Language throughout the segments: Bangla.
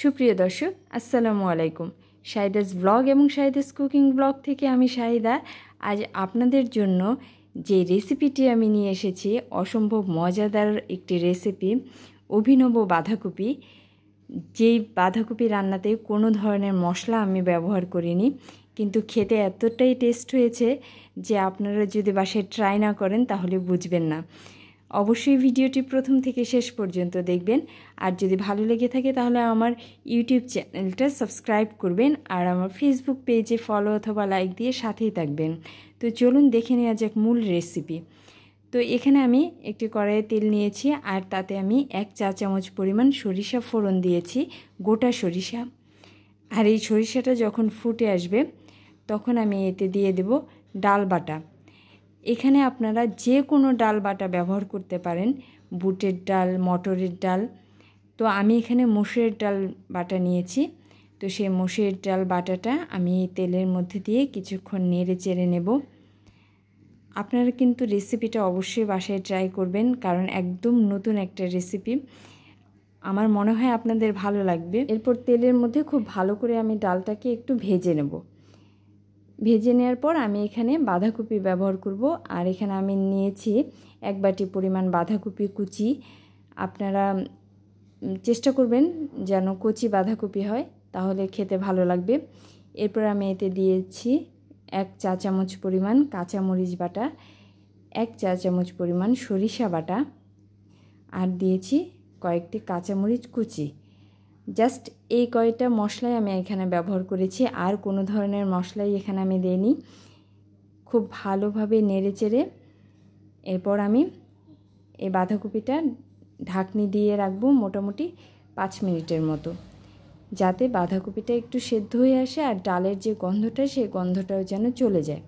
সুপ্রিয় দর্শক আসসালামু আলাইকুম শাহিদাস ব্লগ এবং শাহিদাস কুকিং ব্লগ থেকে আমি শাহিদা আজ আপনাদের জন্য যে রেসিপিটি আমি নিয়ে এসেছি অসম্ভব মজাদার একটি রেসিপি অভিনব বাঁধাকপি যেই বাঁধাকপি রান্নাতে কোনো ধরনের মশলা আমি ব্যবহার করিনি কিন্তু খেতে এতটাই টেস্ট হয়েছে যে আপনারা যদি বাসায় ট্রাই না করেন তাহলে বুঝবেন না অবশ্যই ভিডিওটি প্রথম থেকে শেষ পর্যন্ত দেখবেন আর যদি ভালো লেগে থাকে তাহলে আমার ইউটিউব চ্যানেলটা সাবস্ক্রাইব করবেন আর আমার ফেসবুক পেজে ফলো অথবা লাইক দিয়ে সাথেই থাকবেন তো চলুন দেখে নেওয়া যাক মূল রেসিপি তো এখানে আমি একটি কড়াইয়ে তেল নিয়েছি আর তাতে আমি এক চা চামচ পরিমাণ সরিষা ফোড়ন দিয়েছি গোটা সরিষা আর এই সরিষাটা যখন ফুটে আসবে তখন আমি এতে দিয়ে দেব ডাল বাটা এখানে আপনারা যে কোনো ডাল বাটা ব্যবহার করতে পারেন বুটের ডাল মটরের ডাল তো আমি এখানে মসুরের ডাল বাটা নিয়েছি তো সেই মসুরের ডাল বাটাটা আমি তেলের মধ্যে দিয়ে কিছুক্ষণ নেড়ে চেড়ে নেব আপনারা কিন্তু রেসিপিটা অবশ্যই বাসায় ট্রাই করবেন কারণ একদম নতুন একটা রেসিপি আমার মনে হয় আপনাদের ভালো লাগবে এরপর তেলের মধ্যে খুব ভালো করে আমি ডালটাকে একটু ভেজে নেব ভেজে নেওয়ার পর আমি এখানে বাঁধাকপি ব্যবহার করব আর এখানে আমি নিয়েছি এক বাটি পরিমাণ বাঁধাকপি কুচি আপনারা চেষ্টা করবেন যেন কচি বাঁধাকপি হয় তাহলে খেতে ভালো লাগবে এরপর আমি এতে দিয়েছি এক চা চামচ পরিমাণ কাঁচামরিচ বাটা এক চা চামচ পরিমাণ সরিষা বাটা আর দিয়েছি কয়েকটি কাঁচামরিচ কুচি জাস্ট এই কয়টা মশলাই আমি এখানে ব্যবহার করেছি আর কোনো ধরনের মশলাই এখানে আমি দিইনি খুব ভালোভাবে নেড়ে চেড়ে এরপর আমি এই বাঁধাকপিটা ঢাকনি দিয়ে রাখবো মোটামুটি পাঁচ মিনিটের মতো যাতে বাঁধাকপিটা একটু সেদ্ধ হয়ে আসে আর ডালের যে গন্ধটা সেই গন্ধটাও যেন চলে যায়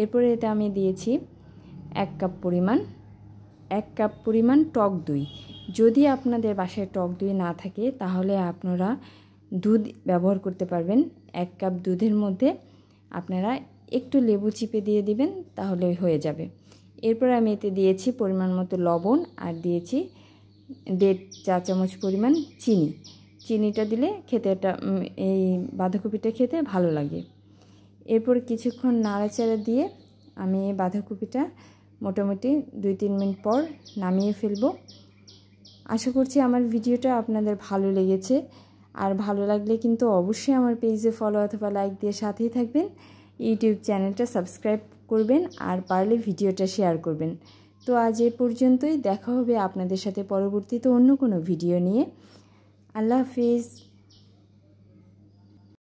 এরপরে এতে আমি দিয়েছি এক কাপ পরিমাণ এক কাপ পরিমাণ টক দই যদি আপনাদের বাসায় টক দই না থাকে তাহলে আপনারা দুধ ব্যবহার করতে পারবেন এক কাপ দুধের মধ্যে আপনারা একটু লেবু চিপে দিয়ে দিবেন তাহলে হয়ে যাবে এরপর আমি এতে দিয়েছি পরিমাণ মতো লবণ আর দিয়েছি দেড় চা চামচ পরিমাণ চিনি চিনিটা দিলে খেতে এটা এই বাঁধাকপিটা খেতে ভালো লাগে এরপর কিছুক্ষণ নাড়াচাড়া দিয়ে আমি এই বাঁধাকপিটা মোটামুটি দুই তিন মিনিট পর নামিয়ে ফেলবো আশা করছি আমার ভিডিওটা আপনাদের ভালো লেগেছে আর ভালো লাগলে কিন্তু অবশ্যই আমার পেজে ফলো অথবা লাইক দিয়ে সাথেই থাকবেন ইউটিউব চ্যানেলটা সাবস্ক্রাইব করবেন আর পারলে ভিডিওটা শেয়ার করবেন তো আজ এ পর্যন্তই দেখা হবে আপনাদের সাথে পরবর্তীতে অন্য কোনো ভিডিও নিয়ে আল্লাহ হাফিজ